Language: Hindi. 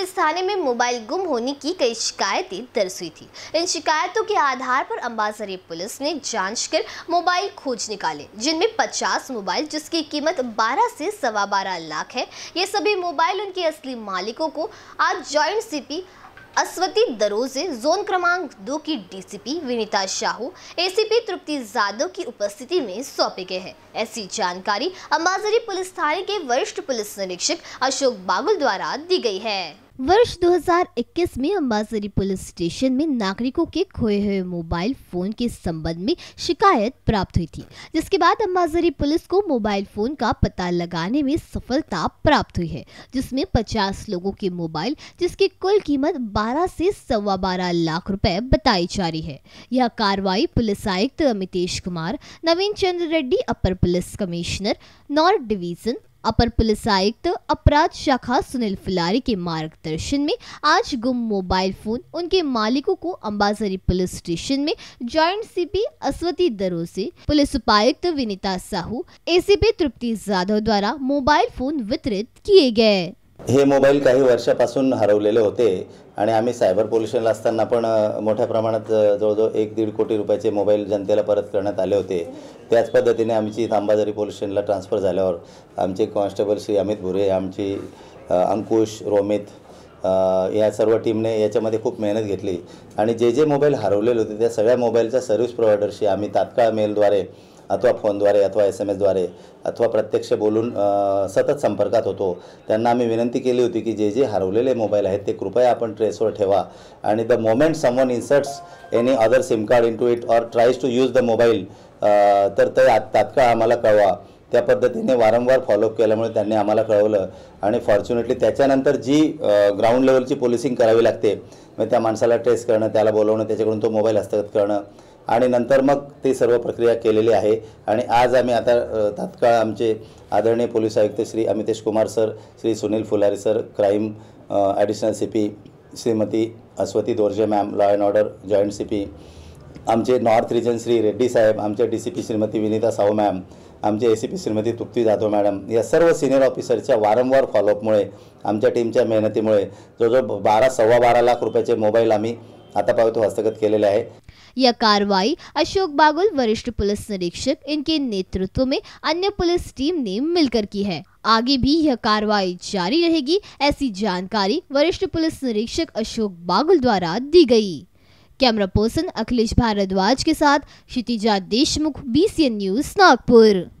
पुलिस थाने में मोबाइल गुम होने की कई शिकायतें दर्ज हुई थी इन शिकायतों के आधार पर अम्बासरी पुलिस ने जांच कर मोबाइल खोज निकाले जिनमें 50 मोबाइल जिसकी कीमत 12 से सवा बारह लाख है ये सभी मोबाइल उनके असली मालिकों को आज joint CP Ashwati Dorje zone क्रमांक दो की डीसीपी विनीता शाहू एसीपी तृप्ति जादव की उपस्थिति में सौंपे गए हैं ऐसी जानकारी अम्बाजरी पुलिस थाने के वरिष्ठ पुलिस निरीक्षक अशोक बागुल द्वारा दी गई है वर्ष 2021 में अम्बासरी पुलिस स्टेशन में नागरिकों के खोए हुए मोबाइल फोन के संबंध में शिकायत प्राप्त हुई थी जिसके बाद अम्बासरी पुलिस को मोबाइल फोन का पता लगाने में सफलता प्राप्त हुई है जिसमें 50 लोगों के मोबाइल जिसकी कुल कीमत 12 से सवा बारह लाख रुपए बताई जा रही है यह कार्रवाई पुलिस आयुक्त अमितेश कुमार नवीन चंद्र रेड्डी अपर पुलिस कमिश्नर नॉर्थ डिवीजन अपर पुलिस आयुक्त अपराध शाखा सुनील फिलारी के मार्गदर्शन में आज गुम मोबाइल फोन उनके मालिकों को अंबाजरी पुलिस स्टेशन में joint CP Ashwati Dorje police उपायुक्त विनीता साहू एसीपी तृप्ति जाधव द्वारा मोबाइल फोन वितरित किए गए हे मोबाईल काही वर्षापासून हरवलेले होते आणि आम्ही सायबर पोल्युशनला असताना पण मोठ्या प्रमाणात जवळजवळ एक दीड कोटी रुपयाचे मोबाईल जनतेला परत करण्यात आले होते त्याच पद्धतीने आमची तांबाजरी पोल्युशनला ट्रान्सफर झाल्यावर आमचे कॉन्स्टेबल श्री अमित भुरे आमची अंकुश रोमित या सर्व टीमने याच्यामध्ये खूप मेहनत घेतली आणि जे जे मोबाईल हरवलेले होते त्या सगळ्या मोबाईलच्या सर्व्हिस प्रोव्हायडरशी आम्ही तात्काळ मेलद्वारे अथवा फोनद्वारे अथवा एस एम एसद्वारे अथवा प्रत्यक्ष बोलून सतत संपर्कात होतो त्यांना आम्ही विनंती केली होती की जे जे हरवलेले मोबाईल आहेत ते कृपया आपण ट्रेसवर ठेवा आणि the moment someone inserts any other SIM card into it or tries to use the mobile तर ते तात्काळ आम्हाला कळवा त्या पद्धतीने वारंवार फॉलोअप केल्यामुळे त्यांनी आम्हाला कळवलं आणि फॉर्च्युनेटली त्याच्यानंतर जी ग्राउंड लेवलची पोलिसिंग करावी लागते मग त्या माणसाला ट्रेस करणं त्याला बोलवणं त्याच्याकडून तो मोबाईल हस्तगत करणं आणि नंतर मग ते सर्व प्रक्रिया केलेली आहे आणि आज आम्ही आता तात्काळ आमचे आदरणीय पोलीस आयुक्त Shri Amitesh Kumar sir Shri Sunil Phulari sir crime additional C P Shrimati Ashwati Dorje ma'am law and order joint C P आमचे नॉर्थ रिजन श्री रेड्डी साहेब आमचे D C P Shrimati Vinita Sahu ma'am आमचे A C P Shrimati Trupti Jadhav madam या सर्व सिनियर ऑफिसरच्या वारंवार फॉलोअपमुळे आमच्या टीमच्या मेहनतीमुळे जवळजवळ बारा सव्वा बारा लाख रुपयाचे मोबाईल आम्ही आता पाहतो हस्तगत केलेले आहे यह कार्रवाई अशोक बागुल वरिष्ठ पुलिस निरीक्षक इनके नेतृत्व में अन्य पुलिस टीम ने मिलकर की है आगे भी यह कार्रवाई जारी रहेगी ऐसी जानकारी वरिष्ठ पुलिस निरीक्षक अशोक बागुल द्वारा दी गई कैमरा पर्सन अखिलेश भारद्वाज के साथ क्षितिजा देशमुख बीसीएन न्यूज नागपुर